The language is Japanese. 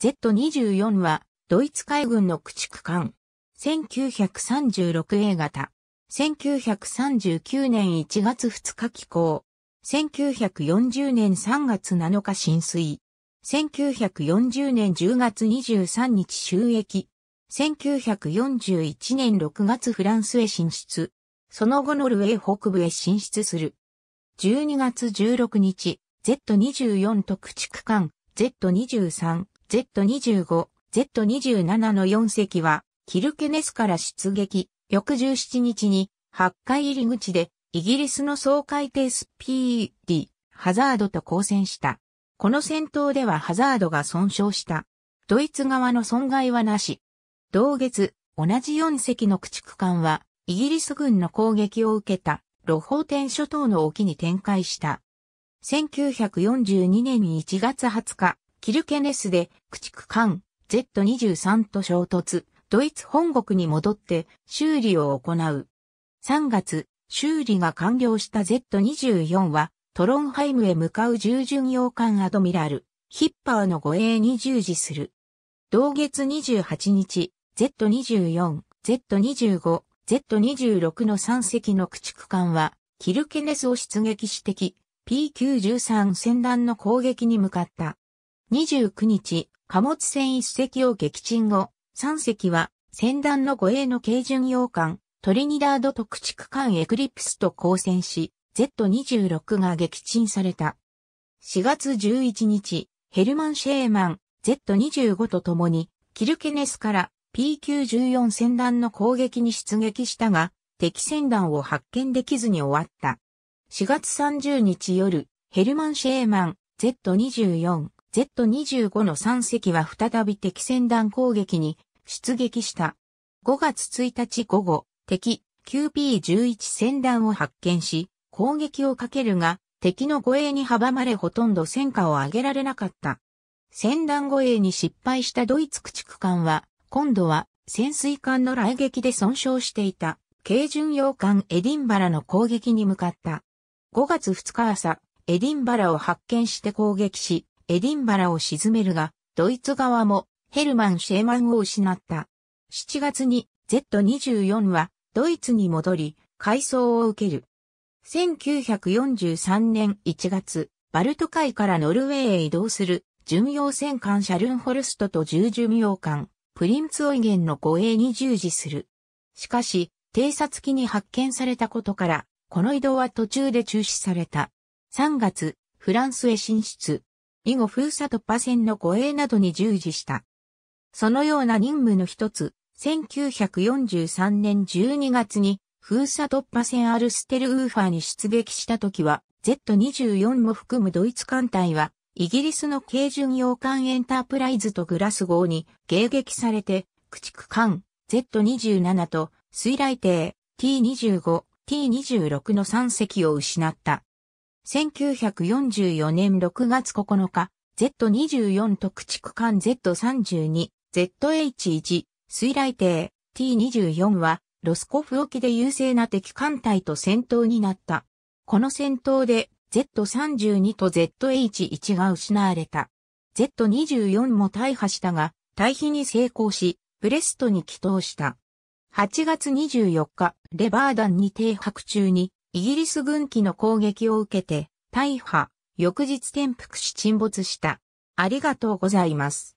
Z24 は、ドイツ海軍の駆逐艦。1936 a 型。1939年1月2日寄港。1940年3月7日浸水。1940年10月23日収益。1941年6月フランスへ進出。その後ノルウェー北部へ進出する。12月16日、Z24 と駆逐艦 Z23。Z25、Z27 の4隻は、キルケネスから出撃、翌17日に、8回入り口で、イギリスの総海艇スピーディ、ハザードと交戦した。この戦闘ではハザードが損傷した。ドイツ側の損害はなし。同月、同じ4隻の駆逐艦は、イギリス軍の攻撃を受けた、ロホーテン諸島の沖に展開した。1942年1月20日、キルケネスで駆逐艦 Z23 と衝突、ドイツ本国に戻って修理を行う。3月、修理が完了した Z24 はトロンハイムへ向かう従巡洋艦アドミラル、ヒッパーの護衛に従事する。同月28日、Z24、Z25、Z26 の3隻の駆逐艦は、キルケネスを出撃してき、P93 戦団の攻撃に向かった。29日、貨物船1隻を撃沈後、3隻は、船団の護衛の軽巡洋艦、トリニダード特畜艦エクリプスと交戦し、Z26 が撃沈された。4月11日、ヘルマン・シェーマン Z25 と共に、キルケネスから PQ14 船団の攻撃に出撃したが、敵船団を発見できずに終わった。4月30日夜、ヘルマン・シェーマン Z24 Z25 の3隻は再び敵戦弾攻撃に出撃した。5月1日午後、敵 QP11 戦弾を発見し、攻撃をかけるが、敵の護衛に阻まれほとんど戦果を上げられなかった。戦弾護衛に失敗したドイツ駆逐艦は、今度は潜水艦の来撃で損傷していた、軽巡洋艦エディンバラの攻撃に向かった。5月2日朝、エディンバラを発見して攻撃し、エディンバラを沈めるが、ドイツ側もヘルマン・シェーマンを失った。7月に Z24 はドイツに戻り、改装を受ける。1943年1月、バルト海からノルウェーへ移動する巡洋戦艦シャルンホルストと重巡洋艦、プリンツオイゲンの護衛に従事する。しかし、偵察機に発見されたことから、この移動は途中で中止された。3月、フランスへ進出。以後封鎖突破戦の護衛などに従事した。そのような任務の一つ、1943年12月に封鎖突破戦アルステルウーファーに出撃した時は、Z24 も含むドイツ艦隊は、イギリスの軽巡洋艦エンタープライズとグラス号に迎撃されて、駆逐艦 Z27 と水雷艇 T25、T26 の3隻を失った。1944年6月9日、Z24 特畜艦 Z32、ZH1、水雷艇 T24 は、ロスコフ沖で優勢な敵艦隊と戦闘になった。この戦闘で Z32 と ZH1 が失われた。Z24 も大破したが、退避に成功し、ブレストに帰投した。8月24日、レバーダンに停泊中に、イギリス軍機の攻撃を受けて大破、翌日転覆し沈没した。ありがとうございます。